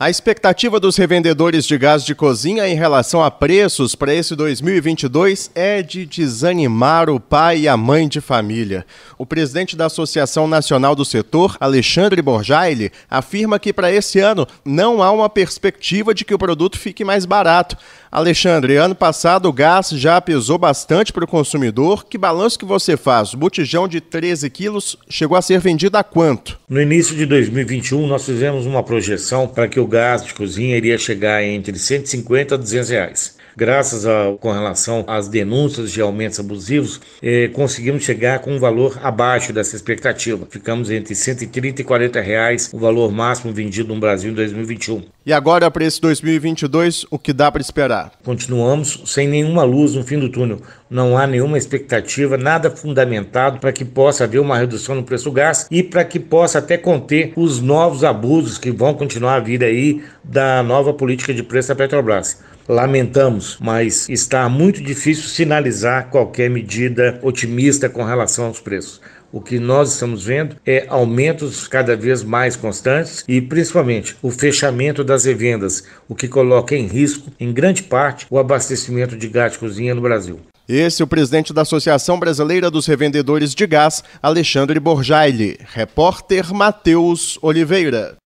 A expectativa dos revendedores de gás de cozinha em relação a preços para esse 2022 é de desanimar o pai e a mãe de família. O presidente da Associação Nacional do Setor, Alexandre Borjaile, afirma que para esse ano não há uma perspectiva de que o produto fique mais barato. Alexandre, ano passado o gás já pesou bastante para o consumidor. Que balanço que você faz? O botijão de 13 quilos chegou a ser vendido a quanto? No início de 2021, nós fizemos uma projeção para que o o gás de cozinha iria chegar entre 150 a 200 reais graças a, com relação às denúncias de aumentos abusivos, eh, conseguimos chegar com um valor abaixo dessa expectativa. Ficamos entre 130 e 40 reais, o valor máximo vendido no Brasil em 2021. E agora para esse 2022, o que dá para esperar? Continuamos sem nenhuma luz no fim do túnel. Não há nenhuma expectativa, nada fundamentado para que possa haver uma redução no preço do gás e para que possa até conter os novos abusos que vão continuar a vir aí da nova política de preço da Petrobras lamentamos, mas está muito difícil sinalizar qualquer medida otimista com relação aos preços. O que nós estamos vendo é aumentos cada vez mais constantes e, principalmente, o fechamento das revendas, o que coloca em risco, em grande parte, o abastecimento de gás de cozinha no Brasil. Esse é o presidente da Associação Brasileira dos Revendedores de Gás, Alexandre Borjaile. Repórter Matheus Oliveira.